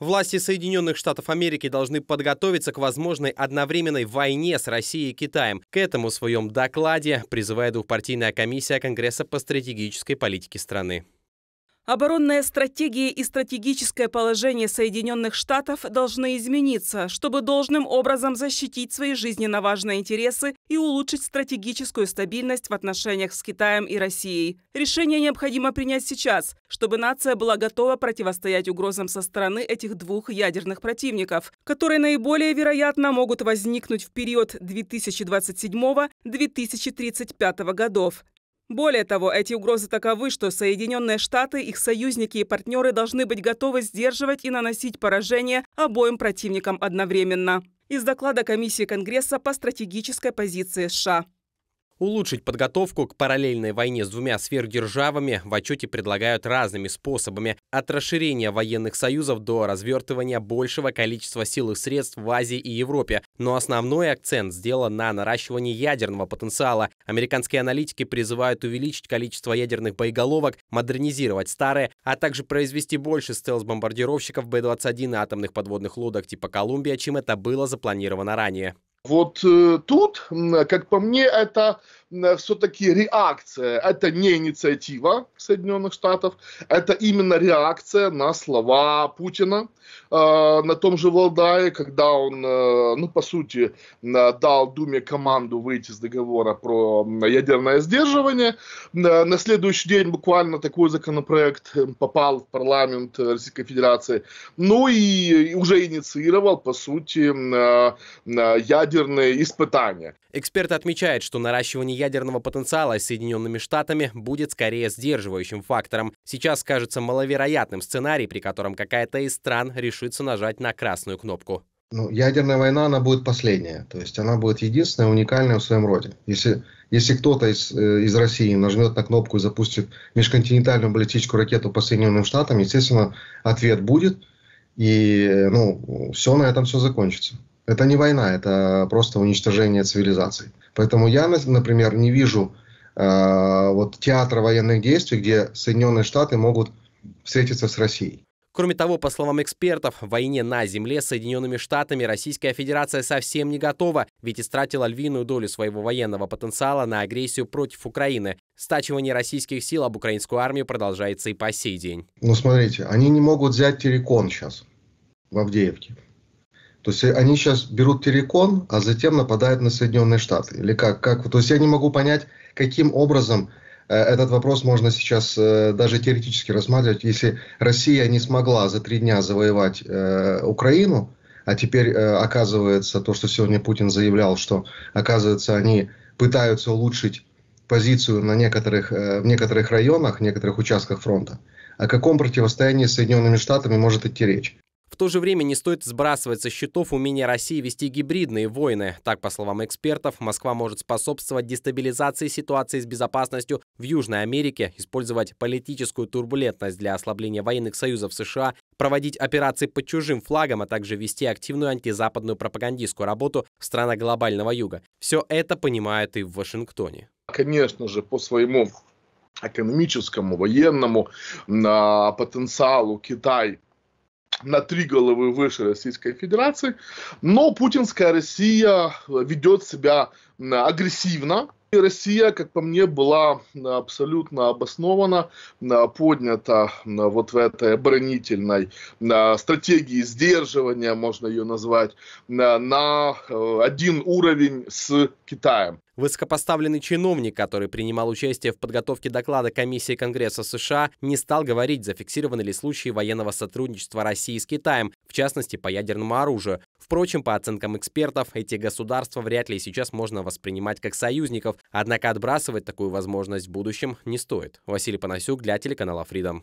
Власти Соединенных Штатов Америки должны подготовиться к возможной одновременной войне с Россией и Китаем. К этому в своем докладе призывает двухпартийная комиссия Конгресса по стратегической политике страны. Оборонная стратегия и стратегическое положение Соединенных Штатов должны измениться, чтобы должным образом защитить свои жизненно важные интересы и улучшить стратегическую стабильность в отношениях с Китаем и Россией. Решение необходимо принять сейчас, чтобы нация была готова противостоять угрозам со стороны этих двух ядерных противников, которые наиболее вероятно могут возникнуть в период 2027-2035 годов. Более того, эти угрозы таковы, что Соединенные Штаты, их союзники и партнеры должны быть готовы сдерживать и наносить поражение обоим противникам одновременно. Из доклада Комиссии Конгресса по стратегической позиции США. Улучшить подготовку к параллельной войне с двумя сверхдержавами в отчете предлагают разными способами. От расширения военных союзов до развертывания большего количества сил и средств в Азии и Европе. Но основной акцент сделан на наращивании ядерного потенциала. Американские аналитики призывают увеличить количество ядерных боеголовок, модернизировать старые, а также произвести больше стелс-бомбардировщиков Б-21 и атомных подводных лодок типа «Колумбия», чем это было запланировано ранее. Вот э, тут, как по мне, это все-таки реакция, это не инициатива Соединенных Штатов, это именно реакция на слова Путина, а, на том же Валдае, когда он, э, ну, по сути, дал Думе команду выйти с договора про ядерное сдерживание. На следующий день буквально такой законопроект э, попал в парламент Российской Федерации. Ну и уже инициировал, по сути, э, ядерные испытания. Эксперты отмечают, что наращивание ядерного потенциала с Соединенными Штатами будет скорее сдерживающим фактором. Сейчас кажется маловероятным сценарий, при котором какая-то из стран решится нажать на красную кнопку. Ну, ядерная война, она будет последняя. То есть она будет единственная, уникальная в своем роде. Если, если кто-то из, э, из России нажмет на кнопку и запустит межконтинентальную баллистическую ракету по Соединенным Штатам, естественно, ответ будет. И ну, все на этом все закончится. Это не война, это просто уничтожение цивилизации. Поэтому я, например, не вижу э, вот театра военных действий, где Соединенные Штаты могут встретиться с Россией. Кроме того, по словам экспертов, в войне на земле с Соединенными Штатами Российская Федерация совсем не готова, ведь истратила львиную долю своего военного потенциала на агрессию против Украины. Стачивание российских сил об украинскую армию продолжается и по сей день. Ну, смотрите, они не могут взять Терекон сейчас в Авдеевке. То есть они сейчас берут Терекон, а затем нападают на Соединенные Штаты. Или как? как? То есть я не могу понять, каким образом Э, этот вопрос можно сейчас э, даже теоретически рассматривать. Если Россия не смогла за три дня завоевать э, Украину, а теперь оказывается то, что сегодня Путин заявлял, что оказывается они пытаются улучшить позицию на некоторых, в некоторых районах, в некоторых участках фронта, о каком противостоянии с Соединенными Штатами может идти речь? В то же время не стоит сбрасывать со счетов умение России вести гибридные войны. Так, по словам экспертов, Москва может способствовать дестабилизации ситуации с безопасностью в Южной Америке, использовать политическую турбулентность для ослабления военных союзов США, проводить операции под чужим флагом, а также вести активную антизападную пропагандистскую работу в странах глобального юга. Все это понимают и в Вашингтоне. Конечно же, по своему экономическому, военному потенциалу Китай на три головы выше Российской Федерации, но путинская Россия ведет себя агрессивно, и Россия, как по мне, была абсолютно обоснована, поднята вот в этой оборонительной стратегии сдерживания, можно ее назвать, на э, один уровень с Китаем. Высокопоставленный чиновник, который принимал участие в подготовке доклада Комиссии Конгресса США, не стал говорить, зафиксированы ли случаи военного сотрудничества России с Китаем, в частности по ядерному оружию. Впрочем, по оценкам экспертов, эти государства вряд ли сейчас можно воспринимать как союзников, однако отбрасывать такую возможность в будущем не стоит. Василий Панасюк для телеканала Freedom.